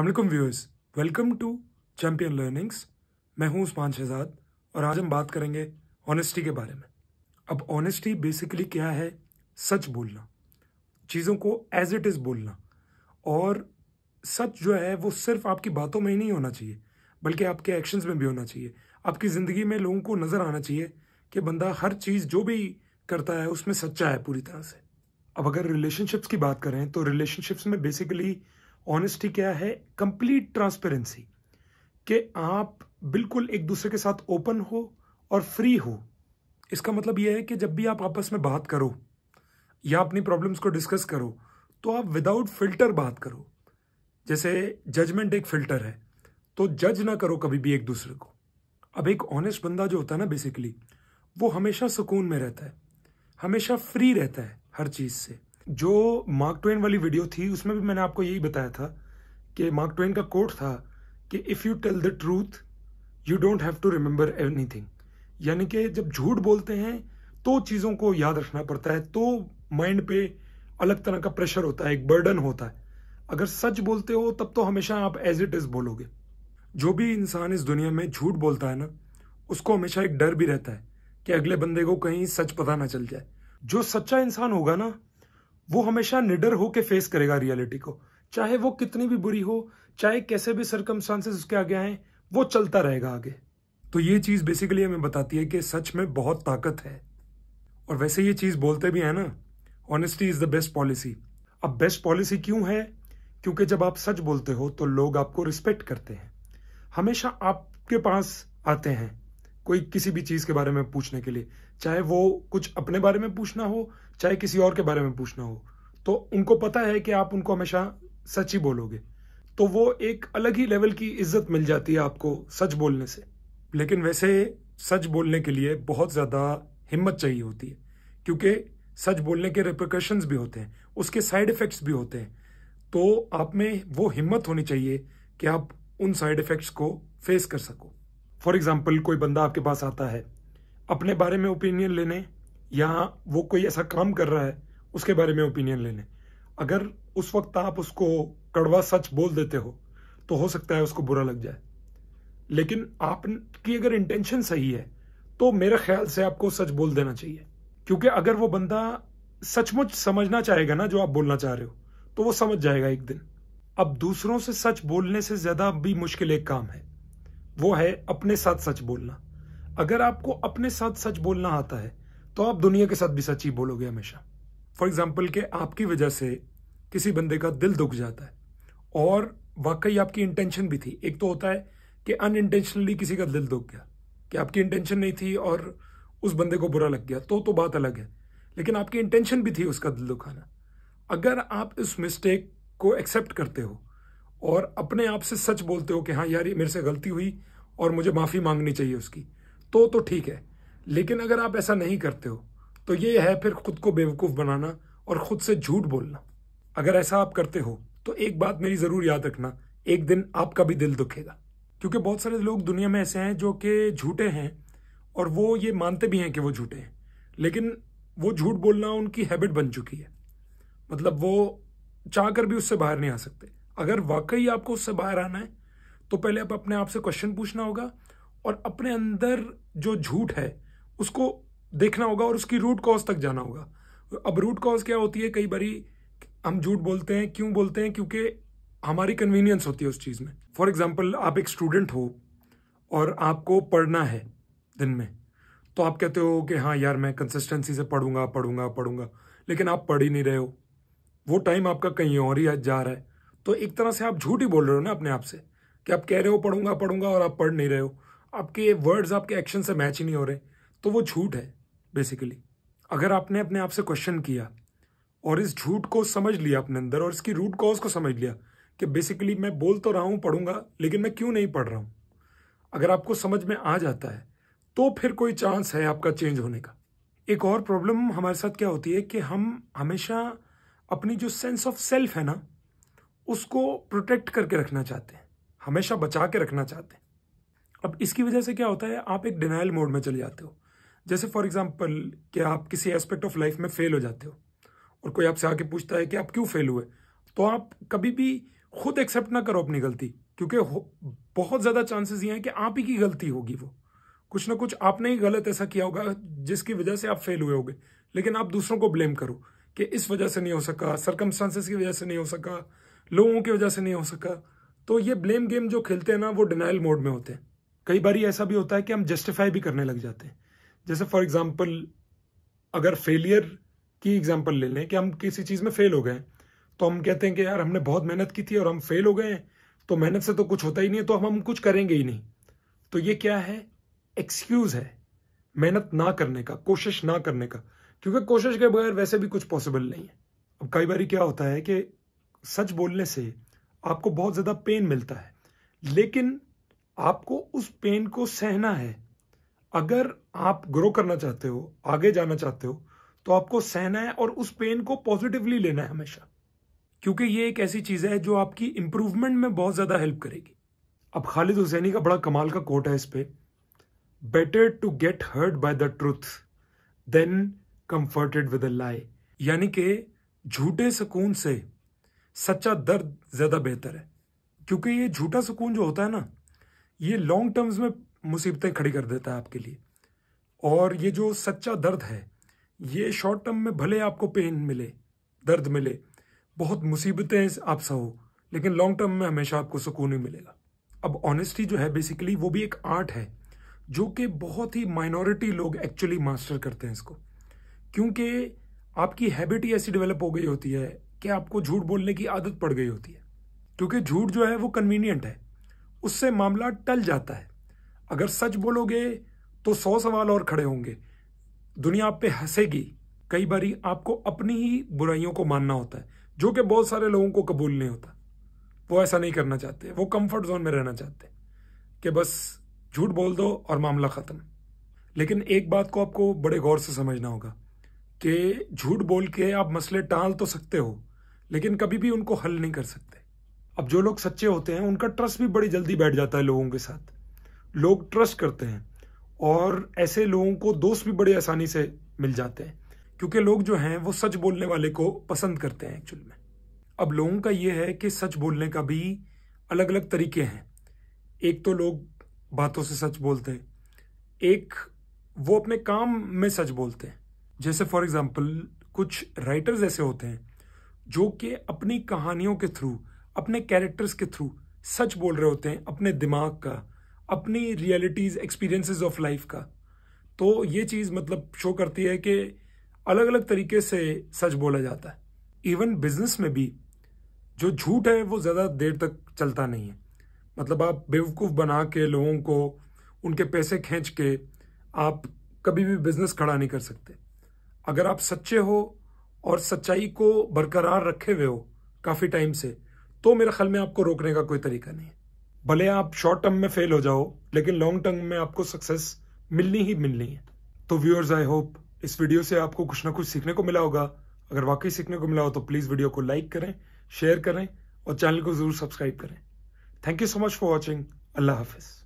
अल्लाम viewers welcome to champion learnings मैं हूं उस्मान शहजाद और आज हम बात करेंगे ऑनेस्टी के बारे में अब ऑनेस्टी बेसिकली क्या है सच बोलना चीज़ों को एज इट इज़ बोलना और सच जो है वो सिर्फ आपकी बातों में ही नहीं होना चाहिए बल्कि आपके एक्शंस में भी होना चाहिए आपकी ज़िंदगी में लोगों को नज़र आना चाहिए कि बंदा हर चीज़ जो भी करता है उसमें सच्चा है पूरी तरह से अब अगर रिलेशनशिप्स की बात करें तो रिलेशनशिप्स में बेसिकली ऑनेस्टी क्या है कंप्लीट ट्रांसपेरेंसी कि आप बिल्कुल एक दूसरे के साथ ओपन हो और फ्री हो इसका मतलब यह है कि जब भी आप आपस में बात करो या अपनी प्रॉब्लम्स को डिस्कस करो तो आप विदाउट फिल्टर बात करो जैसे जजमेंट एक फिल्टर है तो जज ना करो कभी भी एक दूसरे को अब एक ऑनेस्ट बंदा जो होता है ना बेसिकली वो हमेशा सुकून में रहता है हमेशा फ्री रहता है हर चीज़ से जो मार्क ट्वेन वाली वीडियो थी उसमें भी मैंने आपको यही बताया था कि मार्क ट्वेन का कोट था कि if you tell the truth you don't have to remember anything यानी कि जब झूठ बोलते हैं तो चीज़ों को याद रखना पड़ता है तो माइंड पे अलग तरह का प्रेशर होता है एक बर्डन होता है अगर सच बोलते हो तब तो हमेशा आप एज इट इज़ बोलोगे जो भी इंसान इस दुनिया में झूठ बोलता है ना उसको हमेशा एक डर भी रहता है कि अगले बंदे को कहीं सच पता ना चल जाए जो सच्चा इंसान होगा ना वो हमेशा निडर होके फेस करेगा रियलिटी को चाहे वो कितनी भी बुरी हो चाहे कैसे भी सर्कमस्टांसेस उसके आगे आए वो चलता रहेगा आगे तो ये चीज़ बेसिकली हमें बताती है कि सच में बहुत ताकत है और वैसे ये चीज़ बोलते भी है ना honesty is the best policy अब बेस्ट पॉलिसी क्यों है क्योंकि जब आप सच बोलते हो तो लोग आपको रिस्पेक्ट करते हैं हमेशा आपके पास आते हैं कोई किसी भी चीज़ के बारे में पूछने के लिए चाहे वो कुछ अपने बारे में पूछना हो चाहे किसी और के बारे में पूछना हो तो उनको पता है कि आप उनको हमेशा सच ही बोलोगे तो वो एक अलग ही लेवल की इज्जत मिल जाती है आपको सच बोलने से लेकिन वैसे सच बोलने के लिए बहुत ज़्यादा हिम्मत चाहिए होती है क्योंकि सच बोलने के रिप्रिकॉशंस भी होते हैं उसके साइड इफ़ेक्ट्स भी होते हैं तो आप में वो हिम्मत होनी चाहिए कि आप उन साइड इफ़ेक्ट्स को फेस कर सको फॉर एग्जाम्पल कोई बंदा आपके पास आता है अपने बारे में ओपिनियन लेने या वो कोई ऐसा काम कर रहा है उसके बारे में ओपिनियन लेने अगर उस वक्त आप उसको कड़वा सच बोल देते हो तो हो सकता है उसको बुरा लग जाए लेकिन आपकी अगर इंटेंशन सही है तो मेरे ख्याल से आपको सच बोल देना चाहिए क्योंकि अगर वो बंदा सचमुच समझना चाहेगा ना जो आप बोलना चाह रहे हो तो वो समझ जाएगा एक दिन अब दूसरों से सच बोलने से ज्यादा भी मुश्किल एक काम है वो है अपने साथ सच बोलना अगर आपको अपने साथ सच बोलना आता है तो आप दुनिया के साथ भी सच ही बोलोगे हमेशा फॉर एग्जाम्पल के आपकी वजह से किसी बंदे का दिल दुख जाता है और वाकई आपकी इंटेंशन भी थी एक तो होता है कि अन इंटेंशनली किसी का दिल दुख गया कि आपकी इंटेंशन नहीं थी और उस बंदे को बुरा लग गया तो तो बात अलग है लेकिन आपकी इंटेंशन भी थी उसका दिल दुखाना अगर आप इस मिस्टेक को एक्सेप्ट करते हो और अपने आप से सच बोलते हो कि हाँ यार ये मेरे से गलती हुई और मुझे माफ़ी मांगनी चाहिए उसकी तो तो ठीक है लेकिन अगर आप ऐसा नहीं करते हो तो ये है फिर खुद को बेवकूफ़ बनाना और खुद से झूठ बोलना अगर ऐसा आप करते हो तो एक बात मेरी ज़रूर याद रखना एक दिन आपका भी दिल दुखेगा क्योंकि बहुत सारे लोग दुनिया में ऐसे हैं जो कि झूठे हैं और वो ये मानते भी हैं कि वो झूठे हैं लेकिन वो झूठ बोलना उनकी हैबिट बन चुकी है मतलब वो चाह कर भी उससे बाहर नहीं आ सकते अगर वाकई आपको उससे बाहर आना है तो पहले आप अपने आप से क्वेश्चन पूछना होगा और अपने अंदर जो झूठ है उसको देखना होगा और उसकी रूट कॉज तक जाना होगा अब रूट कॉज क्या होती है कई बारी हम झूठ बोलते हैं क्यों बोलते हैं क्योंकि हमारी कन्वीनियंस होती है उस चीज़ में फॉर एग्जाम्पल आप एक स्टूडेंट हो और आपको पढ़ना है दिन में तो आप कहते हो कि हाँ यार मैं कंसिस्टेंसी से पढ़ूंगा पढ़ूंगा पढ़ूंगा लेकिन आप पढ़ ही नहीं रहे हो वो टाइम आपका कहीं और ही जा रहा है तो एक तरह से आप झूठ ही बोल रहे हो ना अपने आप से कि आप कह रहे हो पढ़ूंगा पढ़ूंगा और आप पढ़ नहीं रहे हो आपके वर्ड्स आपके एक्शन से मैच ही नहीं हो रहे तो वो झूठ है बेसिकली अगर आपने अपने आप से क्वेश्चन किया और इस झूठ को समझ लिया अपने अंदर और इसकी रूट कॉज को समझ लिया कि बेसिकली मैं बोल तो रहा हूँ पढ़ूंगा लेकिन मैं क्यों नहीं पढ़ रहा हूँ अगर आपको समझ में आ जाता है तो फिर कोई चांस है आपका चेंज होने का एक और प्रॉब्लम हमारे साथ क्या होती है कि हम हमेशा अपनी जो सेंस ऑफ सेल्फ है ना उसको प्रोटेक्ट करके रखना चाहते हैं हमेशा बचा के रखना चाहते हैं अब इसकी वजह से क्या होता है आप एक डिनाइल मोड में चले जाते हो जैसे फॉर एग्जाम्पल कि आप किसी एस्पेक्ट ऑफ लाइफ में फेल हो जाते हो और कोई आपसे आके पूछता है कि आप क्यों फेल हुए तो आप कभी भी खुद एक्सेप्ट ना करो अपनी गलती क्योंकि बहुत ज़्यादा चांसेस ये हैं कि आप ही की गलती होगी वो कुछ ना कुछ आपने ही गलत ऐसा किया होगा जिसकी वजह से आप फेल हुए होगे लेकिन आप दूसरों को ब्लेम करो कि इस वजह से नहीं हो सका सरकमस्टांसेस की वजह से नहीं हो सका लोगों की वजह से नहीं हो सका तो ये ब्लेम गेम जो खेलते हैं ना वो डिनाइल मोड में होते हैं कई बार ऐसा भी होता है कि हम जस्टिफाई भी करने लग जाते हैं जैसे फॉर एग्जाम्पल अगर फेलियर की एग्जाम्पल ले लें कि हम किसी चीज़ में फेल हो गए तो हम कहते हैं कि यार हमने बहुत मेहनत की थी और हम फेल हो गए हैं तो मेहनत से तो कुछ होता ही नहीं है तो हम हम कुछ करेंगे ही नहीं तो ये क्या है एक्सक्यूज़ है मेहनत ना करने का कोशिश ना करने का क्योंकि कोशिश के बगैर वैसे भी कुछ पॉसिबल नहीं है अब कई बार क्या होता है कि सच बोलने से आपको बहुत ज़्यादा पेन मिलता है लेकिन आपको उस पेन को सहना है अगर आप ग्रो करना चाहते हो आगे जाना चाहते हो तो आपको सहना है और उस पेन को पॉजिटिवली लेना है हमेशा क्योंकि ये एक ऐसी चीज है जो आपकी इंप्रूवमेंट में बहुत ज्यादा हेल्प करेगी अब खालिद हुसैनी का बड़ा कमाल का कोट है इस पे better to get hurt by the truth than comforted with lie यानी कि झूठे सुकून से सच्चा दर्द ज्यादा बेहतर है क्योंकि ये झूठा सुकून जो होता है ना ये लॉन्ग टर्म्स में मुसीबतें खड़ी कर देता है आपके लिए और ये जो सच्चा दर्द है ये शॉर्ट टर्म में भले आपको पेन मिले दर्द मिले बहुत मुसीबतें आप सहो लेकिन लॉन्ग टर्म में हमेशा आपको सुकून ही मिलेगा अब ऑनेस्टी जो है बेसिकली वो भी एक आर्ट है जो कि बहुत ही माइनॉरिटी लोग एक्चुअली मास्टर करते हैं इसको क्योंकि आपकी हैबिट ही ऐसी डेवलप हो गई होती है कि आपको झूठ बोलने की आदत पड़ गई होती है क्योंकि झूठ जो है वो कन्वीनियंट है उससे मामला टल जाता है अगर सच बोलोगे तो सौ सवाल और खड़े होंगे दुनिया आप पे हंसेगी कई बारी आपको अपनी ही बुराइयों को मानना होता है जो कि बहुत सारे लोगों को कबूल नहीं होता वो ऐसा नहीं करना चाहते वो कंफर्ट जोन में रहना चाहते कि बस झूठ बोल दो और मामला ख़त्म लेकिन एक बात को आपको बड़े गौर से समझना होगा कि झूठ बोल के आप मसले टाल तो सकते हो लेकिन कभी भी उनको हल नहीं कर सकते अब जो लोग सच्चे होते हैं उनका ट्रस्ट भी बड़ी जल्दी बैठ जाता है लोगों के साथ लोग ट्रस्ट करते हैं और ऐसे लोगों को दोस्त भी बड़ी आसानी से मिल जाते हैं क्योंकि लोग जो हैं वो सच बोलने वाले को पसंद करते हैं एक्चुअल में अब लोगों का ये है कि सच बोलने का भी अलग अलग तरीके हैं एक तो लोग बातों से सच बोलते हैं एक वो अपने काम में सच बोलते हैं जैसे फॉर एग्जाम्पल कुछ राइटर्स ऐसे होते हैं जो कि अपनी कहानियों के थ्रू अपने कैरेक्टर्स के थ्रू सच बोल रहे होते हैं अपने दिमाग का अपनी रियलिटीज़ एक्सपीरियंसेस ऑफ लाइफ का तो ये चीज़ मतलब शो करती है कि अलग अलग तरीके से सच बोला जाता है इवन बिजनेस में भी जो झूठ है वो ज़्यादा देर तक चलता नहीं है मतलब आप बेवकूफ़ बना के लोगों को उनके पैसे खींच के आप कभी भी बिजनेस खड़ा नहीं कर सकते अगर आप सच्चे हो और सच्चाई को बरकरार रखे हुए हो काफ़ी टाइम से तो मेरे ख्याल में आपको रोकने का कोई तरीका नहीं है भले आप शॉर्ट टर्म में फेल हो जाओ लेकिन लॉन्ग टर्म में आपको सक्सेस मिलनी ही मिलनी है तो व्यूअर्स आई होप इस वीडियो से आपको कुछ ना कुछ सीखने को मिला होगा अगर वाकई सीखने को मिला हो तो प्लीज़ वीडियो को लाइक करें शेयर करें और चैनल को ज़रूर सब्सक्राइब करें thank you so much for watching अल्लाह हाफिज़